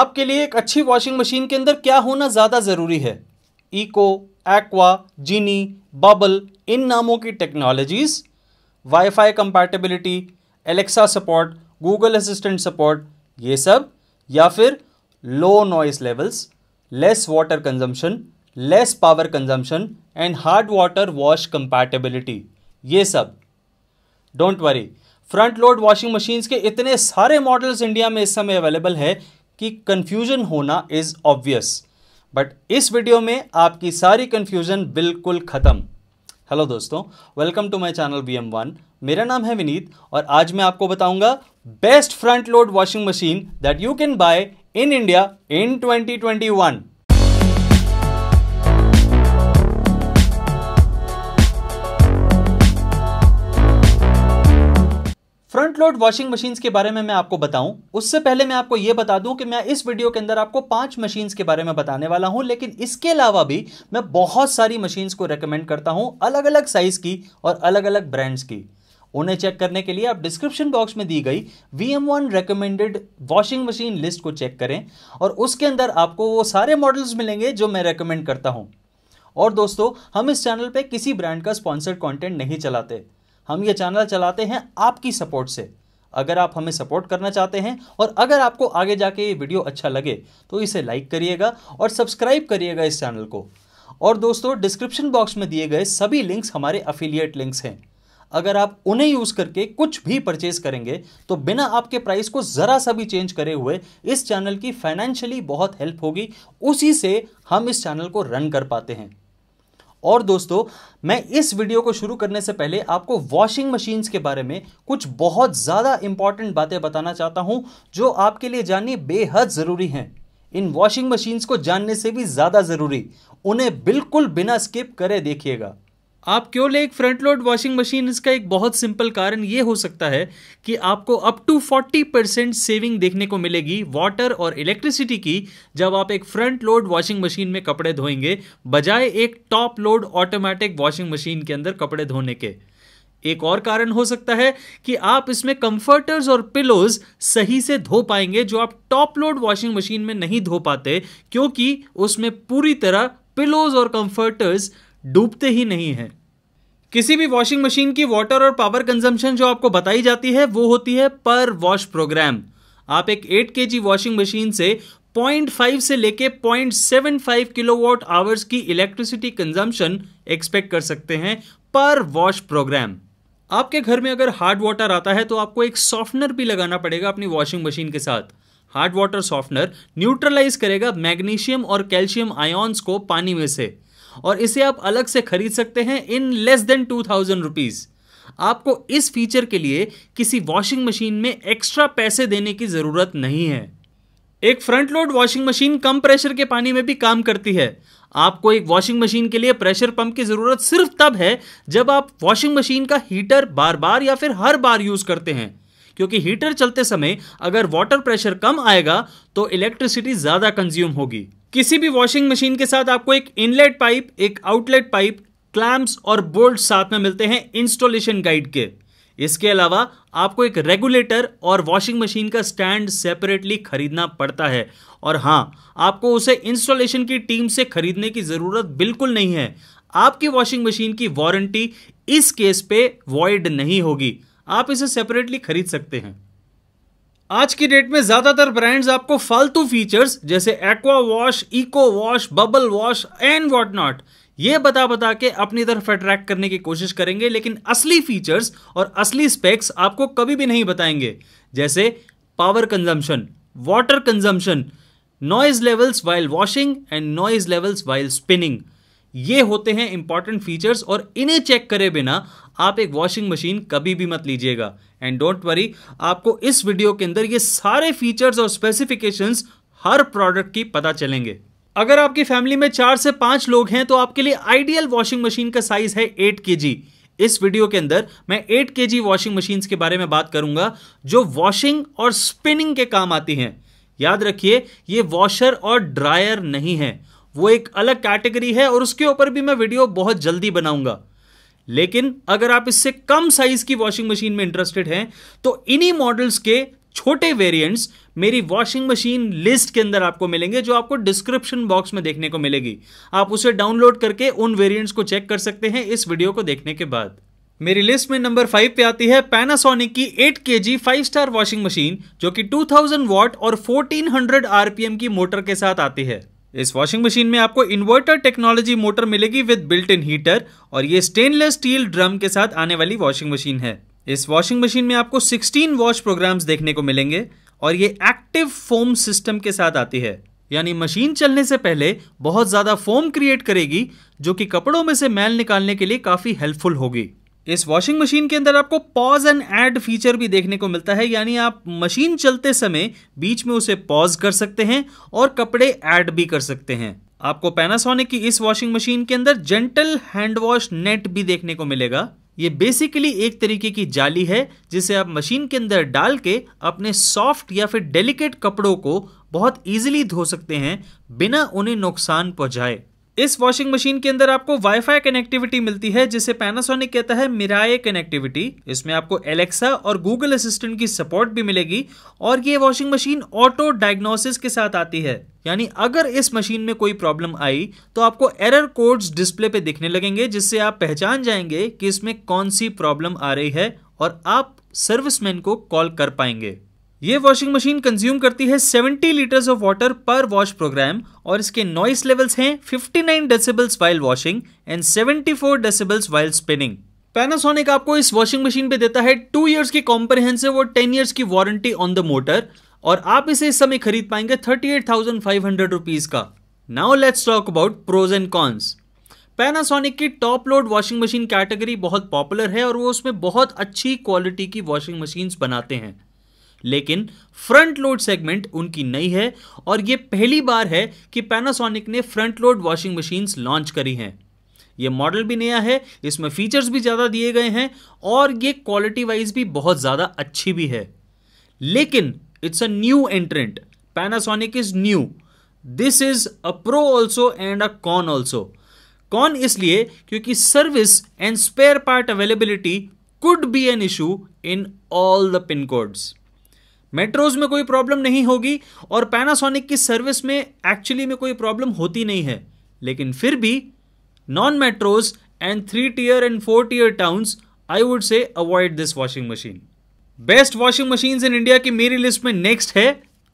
आपके लिए एक अच्छी वॉशिंग मशीन के अंदर क्या होना ज़्यादा ज़रूरी है इको एक्वा जीनी बबल इन नामों की technologies wifi compatibility Alexa support Google assistant support ये सब या फिर low noise levels less water consumption less power consumption and hard water wash compatibility ये सब don't worry front load washing machines के इतने सारे मॉडल्स इंडिया में इस समय अवेलेबल है कि कन्फ्यूज़न होना इज़ ऑब्वियस बट इस वीडियो में आपकी सारी कन्फ्यूज़न बिल्कुल ख़त्म हेलो दोस्तों welcome to my channel V one मेरा नाम है विनीत और आज मैं आपको बताऊंगा best front load washing machine that you can buy in India in 2021 front load washing machines के बारे में मैं आपको बताऊं उससे पहले मैं आपको ये बता दूं कि मैं इस वीडियो के अंदर आपको पांच मशीन्स के बारे में बताने वाला हूं लेकिन इसके अलावा भी मैं बहुत सारी मशीन्स को रेकमेंड करता हूं अलग अलग साइज़ की और अलग अलग ब्रांड्स की उन्हें चेक करने के लिए आप डिस्क्रिप्शन बॉक्स में दी गई V M one recommended washing machine list को चेक करें और उसके अंदर आपको वो सारे मॉडल्स मिलेंगे जो मैं रेकमेंड करता हूँ और दोस्तों हम इस चैनल पर किसी ब्रांड का स्पॉन्सर्ड कॉन्टेंट नहीं चलाते हम ये चैनल चलाते हैं आपकी सपोर्ट से अगर आप हमें सपोर्ट करना चाहते हैं और अगर आपको आगे जाके ये वीडियो अच्छा लगे तो इसे लाइक करिएगा और सब्सक्राइब करिएगा इस चैनल को और दोस्तों डिस्क्रिप्शन बॉक्स में दिए गए सभी लिंक्स हमारे अफिलियट लिंक्स हैं अगर आप उन्हें यूज़ करके कुछ भी परचेज करेंगे तो बिना आपके प्राइस को ज़रा सा भी चेंज करे हुए इस चैनल की फाइनेंशियली बहुत हेल्प होगी उसी से हम इस चैनल को रन कर पाते हैं और दोस्तों मैं इस वीडियो को शुरू करने से पहले आपको वॉशिंग मशीन्स के बारे में कुछ बहुत ज़्यादा इंपॉर्टेंट बातें बताना चाहता हूँ जो आपके लिए जाननी बेहद ज़रूरी हैं इन वॉशिंग मशीन्स को जानने से भी ज़्यादा ज़रूरी उन्हें बिल्कुल बिना स्किप करे देखिएगा आप क्यों ले एक फ्रंट लोड वॉशिंग मशीन इसका एक बहुत सिंपल कारण ये हो सकता है कि आपको अप टू 40 परसेंट सेविंग देखने को मिलेगी वाटर और इलेक्ट्रिसिटी की जब आप एक फ्रंट लोड वॉशिंग मशीन में कपड़े धोएंगे बजाय एक top load automatic washing machine के अंदर कपड़े धोने के एक और कारण हो सकता है कि आप इसमें कंफर्टर्स और पिलोज सही से धो पाएंगे जो आप टॉप लोड वॉशिंग मशीन में नहीं धो पाते क्योंकि उसमें पूरी तरह पिलोज और कंफर्टर्स डूबते ही नहीं है किसी भी वॉशिंग मशीन की वाटर और पावर कंजम्पशन जो आपको बताई जाती है वो होती है पर वॉश प्रोग्राम आप एक 8 के वॉशिंग मशीन से 0.5 से लेके 0.75 किलोवाट आवर्स की इलेक्ट्रिसिटी कंजम्पशन एक्सपेक्ट कर सकते हैं पर वॉश प्रोग्राम आपके घर में अगर हार्ड वाटर आता है तो आपको एक सॉफ्टनर भी लगाना पड़ेगा अपनी वॉशिंग मशीन के साथ हार्ड वाटर सॉफ्टनर न्यूट्रलाइज करेगा मैग्नीशियम और कैल्शियम आयोन्स को पानी में से और इसे आप अलग से खरीद सकते हैं in less than two thousand rupees आपको इस फीचर के लिए किसी वॉशिंग मशीन में एक्स्ट्रा पैसे देने की ज़रूरत नहीं है एक फ्रंट लोड वॉशिंग मशीन कम प्रेशर के पानी में भी काम करती है आपको एक वॉशिंग मशीन के लिए प्रेशर पंप की ज़रूरत सिर्फ तब है जब आप वॉशिंग मशीन का हीटर बार बार या फिर हर बार यूज़ करते हैं क्योंकि हीटर चलते समय अगर वाटर प्रेशर कम आएगा तो इलेक्ट्रिसिटी ज़्यादा कंज्यूम होगी किसी भी वॉशिंग मशीन के साथ आपको एक इनलेट पाइप एक आउटलेट पाइप क्लैम्प्स और बोल्ट साथ में मिलते हैं इंस्टॉलेशन गाइड के इसके अलावा आपको एक रेगुलेटर और वॉशिंग मशीन का स्टैंड सेपरेटली खरीदना पड़ता है और हाँ आपको उसे इंस्टॉलेशन की टीम से खरीदने की ज़रूरत बिल्कुल नहीं है आपकी वॉशिंग मशीन की वारंटी इस केस पे वॉइड नहीं होगी आप इसे सेपरेटली खरीद सकते हैं आज की डेट में ज्यादातर ब्रांड्स आपको फालतू फीचर्स जैसे aqua wash eco wash bubble wash and what not ये बता बता के अपनी तरफ अट्रैक्ट करने की कोशिश करेंगे लेकिन असली फीचर्स और असली स्पेक्स आपको कभी भी नहीं बताएंगे जैसे power consumption water consumption noise levels while washing and noise levels while spinning ये होते हैं इंपॉर्टेंट फीचर्स और इन्हें चेक करे बिना आप एक वॉशिंग मशीन कभी भी मत लीजिएगा एंड डोंट वरी आपको इस वीडियो के अंदर ये सारे फीचर्स और स्पेसिफिकेशंस हर प्रोडक्ट की पता चलेंगे अगर आपकी फैमिली में चार से पांच लोग हैं तो आपके लिए आइडियल वॉशिंग मशीन का साइज है एट के इस वीडियो के अंदर मैं एट के वॉशिंग मशीन के बारे में बात करूंगा जो वॉशिंग और स्पिनिंग के काम आती है याद रखिए ये वॉशर और ड्रायर नहीं है वो एक अलग कैटेगरी है और उसके ऊपर भी मैं वीडियो बहुत जल्दी बनाऊंगा लेकिन अगर आप इससे कम साइज की वॉशिंग मशीन में इंटरेस्टेड हैं तो इन्हीं मॉडल्स के छोटे वेरिएंट्स मेरी वॉशिंग मशीन लिस्ट के अंदर आपको मिलेंगे जो आपको डिस्क्रिप्शन बॉक्स में देखने को मिलेगी आप उसे डाउनलोड करके उन वेरिएंट्स को चेक कर सकते हैं इस वीडियो को देखने के बाद मेरी लिस्ट में नंबर फाइव पे आती है पैनासोनिक की 8 K G five star washing machine जो कि 2000 वॉट और 1400 आरपीएम की मोटर के साथ आती है इस वॉशिंग मशीन में आपको इन्वर्टर टेक्नोलॉजी मोटर मिलेगी विद बिल्ट इन हीटर और ये स्टेनलेस स्टील ड्रम के साथ आने वाली वॉशिंग मशीन है इस वॉशिंग मशीन में आपको 16 वॉश प्रोग्राम्स देखने को मिलेंगे और ये एक्टिव फोम सिस्टम के साथ आती है यानी मशीन चलने से पहले बहुत ज़्यादा फोम क्रिएट करेगी जो कि कपड़ों में से मैल निकालने के लिए काफ़ी हेल्पफुल होगी इस वॉशिंग मशीन के अंदर आपको पॉज एंड ऐड फीचर भी देखने को मिलता है यानी आप मशीन चलते समय बीच में उसे पॉज कर सकते हैं और कपड़े ऐड भी कर सकते हैं आपको पैनासोनिक की इस वॉशिंग मशीन के अंदर जेंटल हैंड वॉश नेट भी देखने को मिलेगा ये बेसिकली एक तरीके की जाली है जिसे आप मशीन के अंदर डाल के अपने सॉफ्ट या फिर डेलिकेट कपड़ों को बहुत इजीली धो सकते हैं बिना उन्हें नुकसान पहुंचाए इस वॉशिंग मशीन के अंदर आपको वाईफाई कनेक्टिविटी मिलती है जिसे पैनासोनिक कहता है मिराए कनेक्टिविटी इसमें आपको एलेक्सा और गूगल असिस्टेंट की सपोर्ट भी मिलेगी और ये वॉशिंग मशीन ऑटो डायग्नोसिस के साथ आती है यानी अगर इस मशीन में कोई प्रॉब्लम आई तो आपको एरर कोड्स डिस्प्ले पे दिखने लगेंगे जिससे आप पहचान जाएंगे कि इसमें कौन सी प्रॉब्लम आ रही है और आप सर्विसमैन को कॉल कर पाएंगे ये वॉशिंग मशीन कंज्यूम करती है 70 litres of water per wash programme और इसके नॉइस लेवल्स हैं 59 nine decibels while washing and 74 four decibels while spinning Panasonic आपको इस वॉशिंग मशीन पे देता है टू ईयर्स की कॉम्प्रहेंसिव और टेन ईयर्स की वारंटी ऑन द मोटर और आप इसे इस समय खरीद पाएंगे thirty eight thousand five hundred rupees का now let's talk about pros and cons Panasonic की top load washing machine category बहुत पॉपुलर है और वो उसमें बहुत अच्छी क्वालिटी की वॉशिंग मशीन्स बनाते हैं लेकिन फ्रंट लोड सेगमेंट उनकी नई है और ये पहली बार है कि पैनासोनिक ने front load washing machines launch करी हैं ये मॉडल भी नया है इसमें फीचर्स भी ज़्यादा दिए गए हैं और ये क्वालिटी वाइज भी बहुत ज़्यादा अच्छी भी है लेकिन it's a new entrant Panasonic is new this is a pro also and a con also con इसलिए क्योंकि service and spare part availability could be an issue in all the pin codes metros में कोई problem नहीं होगी और Panasonic की service में actually में कोई प्रॉब्लम होती नहीं है लेकिन फिर भी non metros and three tier and four tier towns I would say avoid this washing machine best washing machine in India की मेरी लिस्ट में नेक्स्ट है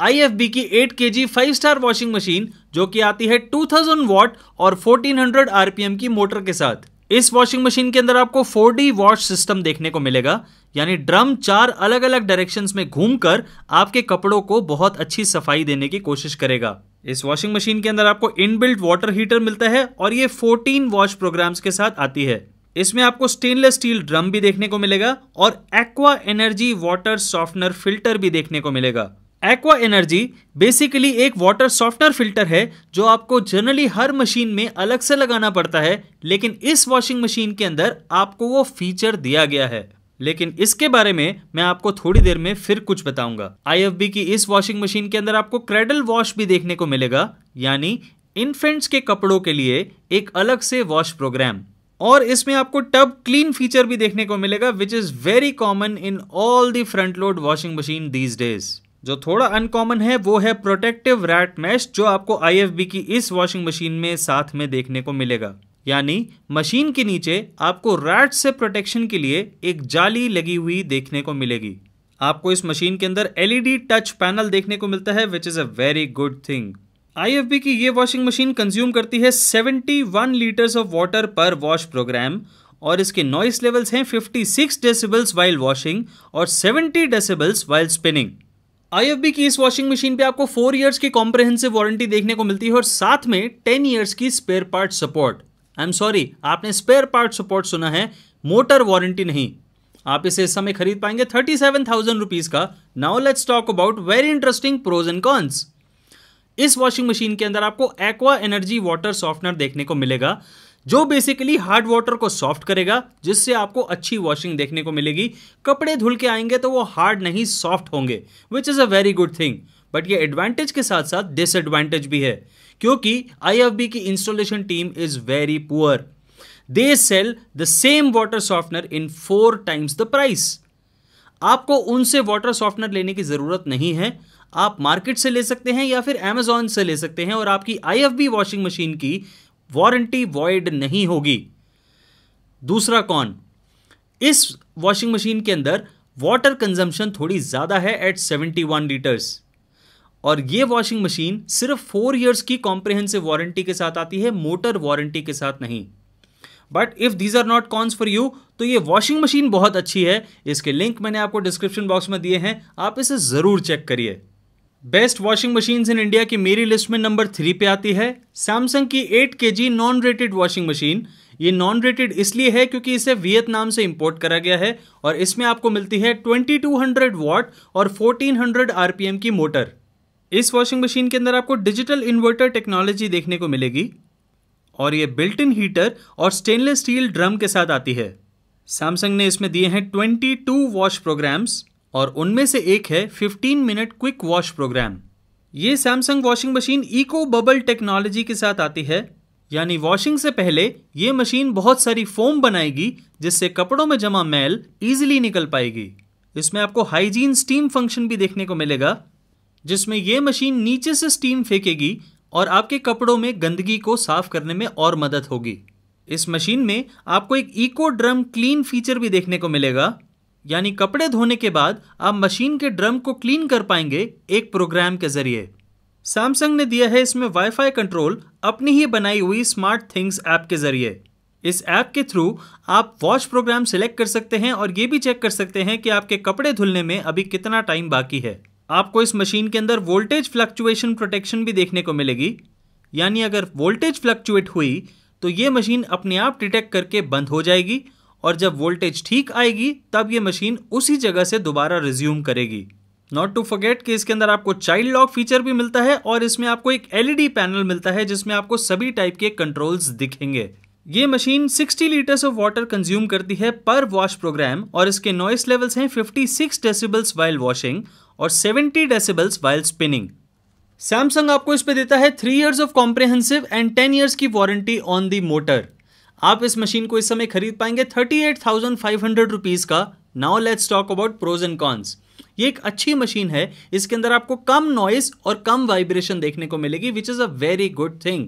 आई की 8 K G five star washing machine जो कि आती है 2000 वॉट और 1400 आरपीएम की मोटर के साथ इस वॉशिंग मशीन के अंदर आपको फोर वॉश सिस्टम देखने को मिलेगा यानी ड्रम चार अलग अलग डायरेक्शन में घूमकर आपके कपड़ों को बहुत अच्छी सफाई देने की कोशिश करेगा इस वॉशिंग मशीन के अंदर आपको इनबिल्ट वाटर हीटर मिलता है और ये 14 वॉश प्रोग्राम्स के साथ आती है इसमें आपको स्टेनलेस स्टील ड्रम भी देखने को मिलेगा और aqua energy water softener filter भी देखने को मिलेगा एक्वा एनर्जी बेसिकली एक वाटर सॉफ्टनर फिल्टर है जो आपको जनरली हर मशीन में अलग से लगाना पड़ता है लेकिन इस वॉशिंग मशीन के अंदर आपको वो फीचर दिया गया है लेकिन इसके बारे में मैं आपको थोड़ी देर में फिर कुछ बताऊंगा आई की इस वॉशिंग मशीन के अंदर आपको क्रेडल वॉश भी देखने को मिलेगा यानी इन्फेंट्स के कपड़ों के लिए एक अलग से वॉश प्रोग्राम और इसमें आपको टब क्लीन फीचर भी देखने को मिलेगा which is very common in all the front load washing machine these days जो थोड़ा अनकॉमन है वो है प्रोटेक्टिव रैट मैश जो आपको आई की इस वॉशिंग मशीन में साथ में देखने को मिलेगा यानी मशीन के नीचे आपको रैट से प्रोटेक्शन के लिए एक जाली लगी हुई देखने को मिलेगी आपको इस मशीन के अंदर एलईडी टच पैनल देखने को मिलता है which is a very good thing I की ये वॉशिंग मशीन कंज्यूम करती है 71 litres of water per wash programme और इसके नॉइस लेवल्स हैं 56 डेसिबल्स वाइल वॉशिंग और 70 डेसिबल्स वाइल स्पिनिंग आईएफबी की इस वॉशिंग मशीन पे आपको फोर इयर्स की कॉम्प्रेहेंसिव वारंटी देखने को मिलती है और साथ में टेन इयर्स की spare part support I am sorry आपने स्पेयर पार्ट सपोर्ट सुना है मोटर वारंटी नहीं आप इसे इस समय खरीद पाएंगे थर्टी सेवन थाउजेंड रुपीज का now let's talk about very interesting pros and cons इस वॉशिंग मशीन के अंदर आपको एक्वा एनर्जी वाटर सॉफ्टनर देखने को मिलेगा जो बेसिकली हार्ड वाटर को सॉफ्ट करेगा जिससे आपको अच्छी वॉशिंग देखने को मिलेगी कपड़े धुल के आएंगे तो वो हार्ड नहीं सॉफ्ट होंगे which is a very good thing but ये एडवांटेज के साथ साथ डिसएडवांटेज भी है क्योंकि आई की installation team is very poor they sell the same water softener in four times the price आपको उनसे वाटर सॉफ्टनर लेने की ज़रूरत नहीं है आप मार्केट से ले सकते हैं या फिर एमेजॉन से ले सकते हैं और आपकी आई वॉशिंग मशीन की वारंटी वॉइड नहीं होगी दूसरा कौन इस वॉशिंग मशीन के अंदर वाटर कंजम्पशन थोड़ी ज़्यादा है एट 71 लीटर्स और यह वॉशिंग मशीन सिर्फ फोर ईयर्स की कॉम्प्रिहेंसिव वारंटी के साथ आती है मोटर वारंटी के साथ नहीं but if these are not cons for you तो ये वॉशिंग मशीन बहुत अच्छी है इसके लिंक मैंने आपको डिस्क्रिप्शन बॉक्स में दिए हैं आप इसे ज़रूर चेक करिए best washing machine in India की मेरी लिस्ट में नंबर थ्री पे आती है सैमसंग की eight K G non rated washing machine ये नॉन रेटेड इसलिए है क्योंकि इसे वियतनाम से इंपोर्ट करा गया है और इसमें आपको मिलती है 2200 वॉट और 1400 आरपीएम की मोटर इस वॉशिंग मशीन के अंदर आपको डिजिटल इन्वर्टर टेक्नोलॉजी देखने को मिलेगी और ये बिल्ट इन हीटर और स्टेनलेस स्टील ड्रम के साथ आती है सैमसंग ने इसमें दिए हैं 22 वॉश प्रोग्राम्स और उनमें से एक है 15 मिनट क्विक वॉश प्रोग्राम ये Samsung washing machine eco bubble technology के साथ आती है यानी वॉशिंग से पहले ये मशीन बहुत सारी फोम बनाएगी जिससे कपड़ों में जमा मैल ईजिली निकल पाएगी इसमें आपको हाइजीन स्टीम फंक्शन भी देखने को मिलेगा जिसमें यह मशीन नीचे से स्टीम फेंकेगी और आपके कपड़ों में गंदगी को साफ करने में और मदद होगी इस मशीन में आपको एक इको ड्रम क्लीन फीचर भी देखने को मिलेगा यानी कपड़े धोने के बाद आप मशीन के ड्रम को क्लीन कर पाएंगे एक प्रोग्राम के जरिए सैमसंग ने दिया है इसमें वाईफाई कंट्रोल अपनी ही बनाई हुई स्मार्ट थिंग्स ऐप के जरिए इस ऐप के थ्रू आप वॉच प्रोग्राम सिलेक्ट कर सकते हैं और ये भी चेक कर सकते हैं कि आपके कपड़े धुलने में अभी कितना टाइम बाकी है आपको इस मशीन के अंदर वोल्टेज फ्लक्चुएशन प्रोटेक्शन भी देखने को मिलेगी यानी अगर वोल्टेज फ्लक्चुएट हुई तो ये मशीन अपने आप डिटेक्ट करके बंद हो जाएगी और जब वोल्टेज ठीक आएगी तब ये मशीन उसी जगह से दोबारा रिज्यूम करेगी नॉट टू फॉरगेट कि इसके अंदर आपको चाइल्ड लॉक फीचर भी मिलता है और इसमें आपको एक एलईडी पैनल e मिलता है जिसमें आपको सभी टाइप के कंट्रोल्स दिखेंगे ये machine 60 litres of water consume करती है पर वॉश प्रोग्राम और इसके नॉइस लेवल्स हैं 56 डेसिबल्स वाइल वॉशिंग और 70 डेसिबल्स वाइल स्पिनिंग सैमसंग आपको इस पे देता है three years of comprehensive and ten years की वारंटी ऑन दी मोटर आप इस मशीन को इस समय खरीद पाएंगे thirty eight thousand five hundred rupees का now let's talk about pros and cons ये एक अच्छी मशीन है इसके अंदर आपको कम नॉइस और कम वाइब्रेशन देखने को मिलेगी which is a very good thing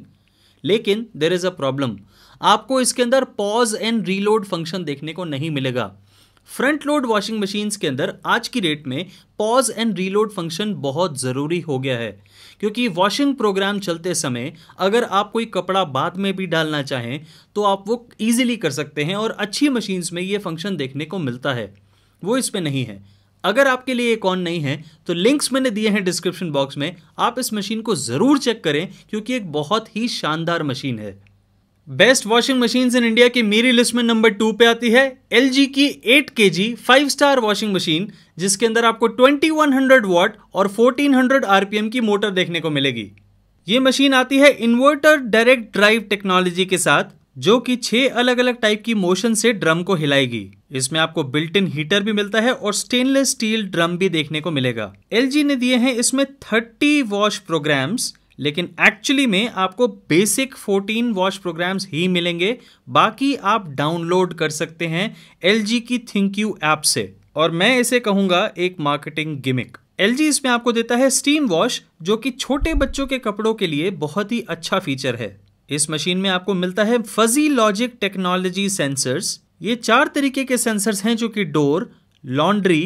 लेकिन देर इज़ अ प्रॉब्लम आपको इसके अंदर पॉज एंड रीलोड फंक्शन देखने को नहीं मिलेगा फ्रंट लोड वॉशिंग मशीन्स के अंदर आज की डेट में पॉज एंड रीलोड फंक्शन बहुत ज़रूरी हो गया है क्योंकि वॉशिंग प्रोग्राम चलते समय अगर आप कोई कपड़ा बाद में भी डालना चाहें तो आप वो ईजिली कर सकते हैं और अच्छी मशीन्स में ये फंक्शन देखने को मिलता है वो इसमें नहीं है अगर आपके लिए एक ऑन नहीं है तो लिंक्स मैंने दिए हैं डिस्क्रिप्शन बॉक्स में आप इस मशीन को ज़रूर चेक करें क्योंकि एक बहुत ही शानदार मशीन है best washing machine in India की मेरी लिस्ट में नंबर टू पे आती है एल की 8 K G five star washing machine जिसके अंदर आपको 2100 वॉट और 1400 आरपीएम की मोटर देखने को मिलेगी ये मशीन आती है इन्वर्टर डायरेक्ट ड्राइव टेक्नोलॉजी के साथ जो कि छह अलग अलग टाइप की मोशन से ड्रम को हिलाएगी इसमें आपको बिल्ट इन हीटर भी मिलता है और स्टेनलेस स्टील ड्रम भी देखने को मिलेगा एल ने दिए हैं इसमें 30 वॉश प्रोग्राम्स लेकिन एक्चुअली में आपको बेसिक 14 वॉश प्रोग्राम्स ही मिलेंगे बाकी आप डाउनलोड कर सकते हैं एल की थिंक यू ऐप से और मैं इसे कहूंगा एक मार्केटिंग गिमिक एल इसमें आपको देता है स्टीम वॉश जो कि छोटे बच्चों के कपड़ों के लिए बहुत ही अच्छा फीचर है इस मशीन में आपको मिलता है फजी लॉजिक टेक्नोलॉजी सेंसर्स ये चार तरीके के सेंसर्स हैं जो कि डोर लॉन्ड्री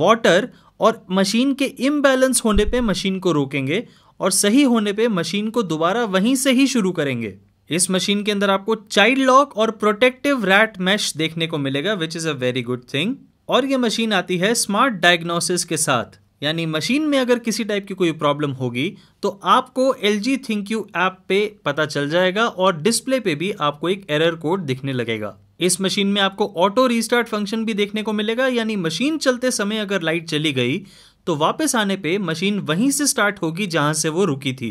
वाटर और मशीन के इम्बैलेंस होने पे मशीन को रोकेंगे और सही होने पे मशीन को दोबारा वहीं से ही शुरू करेंगे इस मशीन के अंदर आपको चाइल्ड लॉक और प्रोटेक्टिव रैट मैश देखने को मिलेगा which is a very good thing और ये मशीन आती है स्मार्ट डायग्नोसिस के साथ यानी मशीन में अगर किसी टाइप की कोई प्रॉब्लम होगी तो आपको L G ThinQ app पे पता चल जाएगा और डिस्प्ले पे भी आपको एक एरर कोड दिखने लगेगा इस मशीन में आपको ऑटो रिस्टार्ट फंक्शन भी देखने को मिलेगा यानी मशीन चलते समय अगर लाइट चली गई तो वापस आने पे मशीन वहीं से स्टार्ट होगी जहां से वो रुकी थी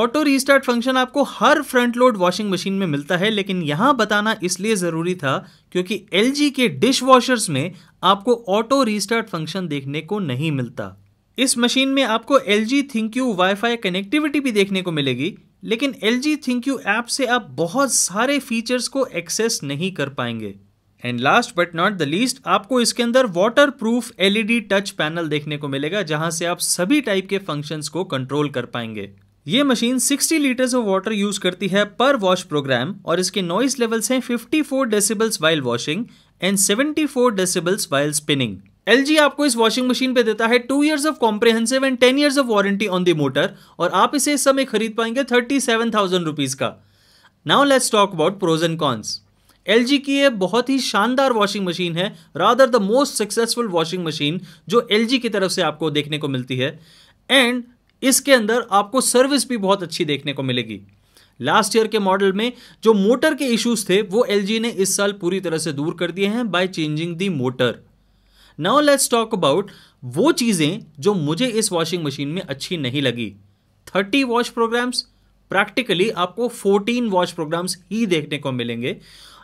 ऑटो रीस्टार्ट फंक्शन आपको हर फ्रंट लोड वॉशिंग मशीन में मिलता है लेकिन यहां बताना इसलिए ज़रूरी था क्योंकि एल के डिश वॉशर्स में आपको ऑटो रीस्टार्ट फंक्शन देखने को नहीं मिलता इस मशीन में आपको L G ThinQ Wi connectivity भी देखने को मिलेगी लेकिन L G ThinQ app से आप बहुत सारे फीचर्स को एक्सेस नहीं कर पाएंगे and last but not the least आपको इसके अंदर water proof LED touch panel देखने को मिलेगा जहां से आप सभी टाइप के फंक्शंस को कंट्रोल कर पाएंगे ये machine 60 litres of water use करती है पर वॉश प्रोग्राम और इसके नॉइस लेवल्स हैं 54 decibels while washing and 74 decibels while spinning एल आपको इस वॉशिंग मशीन पे देता है two years of comprehensive and ten years of warranty on the motor और आप इसे इस समय खरीद पाएंगे थर्टी सेवन थाउजेंड रुपीज का now let's talk about pros and cons एल की ये बहुत ही शानदार वॉशिंग मशीन है rather the most successful washing machine जो एल की तरफ से आपको देखने को मिलती है एंड इसके अंदर आपको सर्विस भी बहुत अच्छी देखने को मिलेगी लास्ट ईयर के मॉडल में जो मोटर के इश्यूज थे वो एल ने इस साल पूरी तरह से दूर कर दिए हैं by changing the motor now let's talk about वो चीज़ें जो मुझे इस वॉशिंग मशीन में अच्छी नहीं लगी थर्टी वॉश प्रोग्राम्स प्रैक्टिकली आपको 14 वॉश प्रोग्राम्स ही देखने को मिलेंगे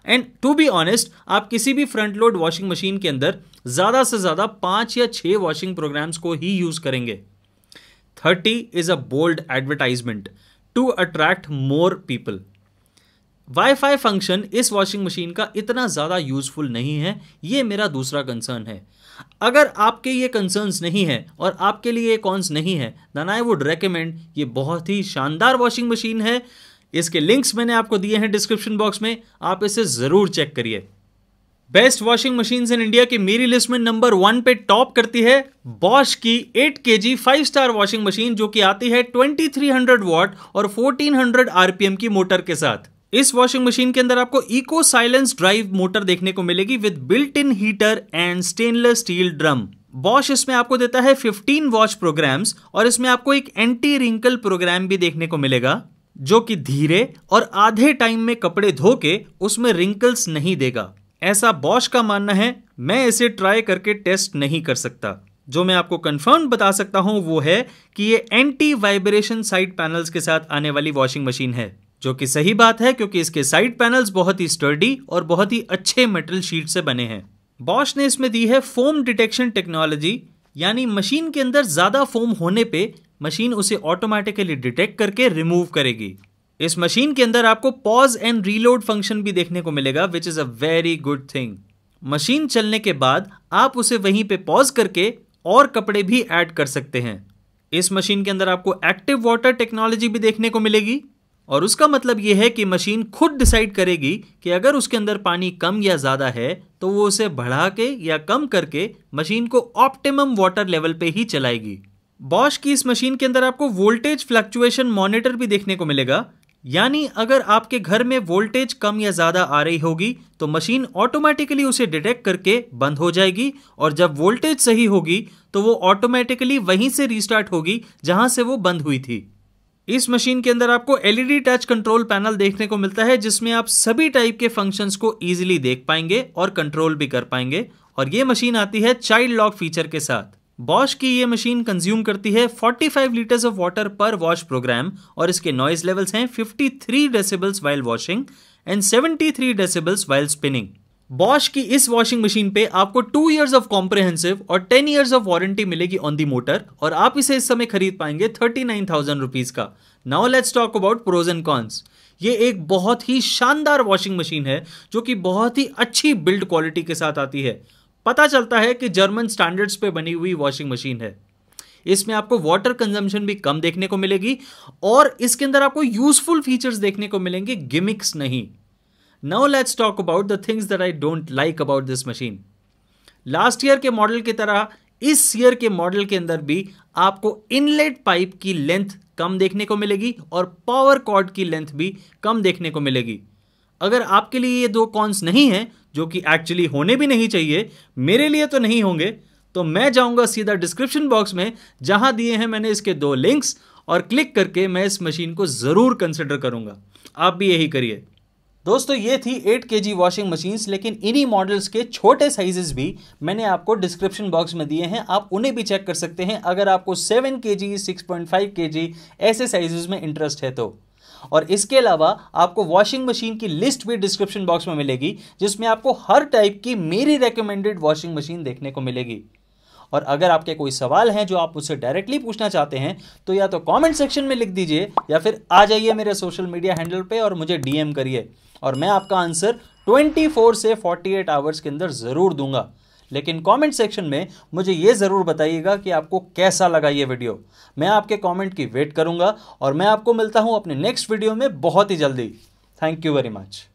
एंड टू बी ऑनेस्ट आप किसी भी फ्रंट लोड वॉशिंग मशीन के अंदर ज़्यादा से ज़्यादा पांच या छह वॉशिंग प्रोग्राम्स को ही यूज़ करेंगे thirty is a bold advertisement to attract more people wifi function इस वॉशिंग मशीन का इतना ज़्यादा यूजफुल नहीं है ये मेरा दूसरा कंसर्न है अगर आपके ये कंसर्न्स नहीं है और आपके लिए ये कॉन्स नहीं है देन आई वुड रेकमेंड ये बहुत ही शानदार वॉशिंग मशीन है इसके लिंक्स मैंने आपको दिए हैं डिस्क्रिप्शन बॉक्स में आप इसे ज़रूर चेक करिए best washing machine in India की मेरी लिस्ट में नंबर वन पे टॉप करती है बॉश की 8 K G five star washing machine जो कि आती है 2300 वॉट और 1400 आरपीएम की मोटर के साथ इस वॉशिंग मशीन के अंदर आपको इको साइलेंस ड्राइव मोटर देखने को मिलेगी with built in heater and stainless steel drum Bosch इसमें आपको देता है 15 वॉश प्रोग्राम्स और इसमें आपको एक एंटी रिंकल प्रोग्राम भी देखने को मिलेगा जो कि धीरे और आधे टाइम में कपड़े धो के उसमें रिंकल्स नहीं देगा ऐसा बॉश का मानना है मैं इसे ट्राई करके टेस्ट नहीं कर सकता जो मैं आपको कंफर्म बता सकता हूं वो है कि ये एंटी वाइब्रेशन साइड पैनल्स के साथ आने वाली वॉशिंग मशीन है जो कि सही बात है क्योंकि इसके साइड पैनल्स बहुत ही स्टर्डी और बहुत ही अच्छे मेटल शीट से बने हैं बॉश ने इसमें दी है फोम डिटेक्शन टेक्नोलॉजी यानी मशीन के अंदर ज़्यादा फोम होने पे मशीन उसे ऑटोमेटिकली डिटेक्ट करके रिमूव करेगी इस मशीन के अंदर आपको पॉज एंड रीलोड फंक्शन भी देखने को मिलेगा which is a very good thing machine चलने के बाद आप उसे वहीं पे पॉज करके और कपड़े भी ऐड कर सकते हैं इस मशीन के अंदर आपको एक्टिव वाटर टेक्नोलॉजी भी देखने को मिलेगी और उसका मतलब यह है कि मशीन खुद डिसाइड करेगी कि अगर उसके अंदर पानी कम या ज़्यादा है तो वो उसे बढ़ा के या कम करके मशीन को ऑप्टिमम वाटर लेवल पे ही चलाएगी बॉश की इस मशीन के अंदर आपको वोल्टेज फ्लक्चुएशन मॉनिटर भी देखने को मिलेगा यानी अगर आपके घर में वोल्टेज कम या ज़्यादा आ रही होगी तो मशीन ऑटोमेटिकली उसे डिटेक्ट करके बंद हो जाएगी और जब वोल्टेज सही होगी तो वो ऑटोमेटिकली वहीं से रिस्टार्ट होगी जहां से वो बंद हुई थी इस मशीन के अंदर आपको एलईडी टच कंट्रोल पैनल देखने को मिलता है जिसमें आप सभी टाइप के फंक्शंस को इजीली देख पाएंगे और कंट्रोल भी कर पाएंगे और ये मशीन आती है चाइल्ड लॉक फीचर के साथ बॉश की ये मशीन कंज्यूम करती है 45 liters of water per wash programme और इसके नॉइज लेवल्स हैं 53 decibels while washing and 73 decibels while spinning Bosch की इस वॉशिंग मशीन पे आपको टू ईयर्स ऑफ कॉम्प्रेहेंसिव और टेन ईयर्स ऑफ वारंटी मिलेगी ऑन दी मोटर और आप इसे इस समय खरीद पाएंगे थर्टी नाइन थाउजेंड रुपीज का now let's talk about pros and cons ये एक बहुत ही शानदार वॉशिंग मशीन है जो कि बहुत ही अच्छी बिल्ड क्वालिटी के साथ आती है पता चलता है कि जर्मन स्टैंडर्ड्स पे बनी हुई वॉशिंग मशीन है इसमें आपको वाटर कंजम्पशन भी कम देखने को मिलेगी और इसके अंदर आपको यूजफुल फीचर्स देखने को मिलेंगे गिमिक्स नहीं now let's talk about the things that I don't like about this machine last year के मॉडल की तरह इस ईयर के मॉडल के अंदर भी आपको इनलेट पाइप की लेंथ कम देखने को मिलेगी और पावर कॉर्ड की लेंथ भी कम देखने को मिलेगी अगर आपके लिए ये दो कॉन्स नहीं हैं जो कि एक्चुअली होने भी नहीं चाहिए मेरे लिए तो नहीं होंगे तो मैं जाऊंगा सीधा डिस्क्रिप्शन बॉक्स में जहां दिए हैं मैंने इसके दो लिंक्स और क्लिक करके मैं इस मशीन को ज़रूर कंसिडर करूंगा आप भी यही करिए दोस्तों ये थी 8 के जी वॉशिंग मशीन्स लेकिन इन्हीं मॉडल्स के छोटे साइजेस भी मैंने आपको डिस्क्रिप्शन बॉक्स में दिए हैं आप उन्हें भी चेक कर सकते हैं अगर आपको 7 के जी सिक्स ऐसे साइजेस में इंटरेस्ट है तो और इसके अलावा आपको वॉशिंग मशीन की लिस्ट भी डिस्क्रिप्शन बॉक्स में मिलेगी जिसमें आपको हर टाइप की मेरी रेकमेंडेड वॉशिंग मशीन देखने को मिलेगी और अगर आपके कोई सवाल हैं जो आप उससे डायरेक्टली पूछना चाहते हैं तो या तो कमेंट सेक्शन में लिख दीजिए या फिर आ जाइए मेरे सोशल मीडिया हैंडल पे और मुझे डीएम करिए और मैं आपका आंसर 24 से 48 आवर्स के अंदर ज़रूर दूंगा लेकिन कमेंट सेक्शन में मुझे ये ज़रूर बताइएगा कि आपको कैसा लगा ये वीडियो मैं आपके कमेंट की वेट करूंगा और मैं आपको मिलता हूं अपने नेक्स्ट वीडियो में बहुत ही जल्दी थैंक यू वेरी मच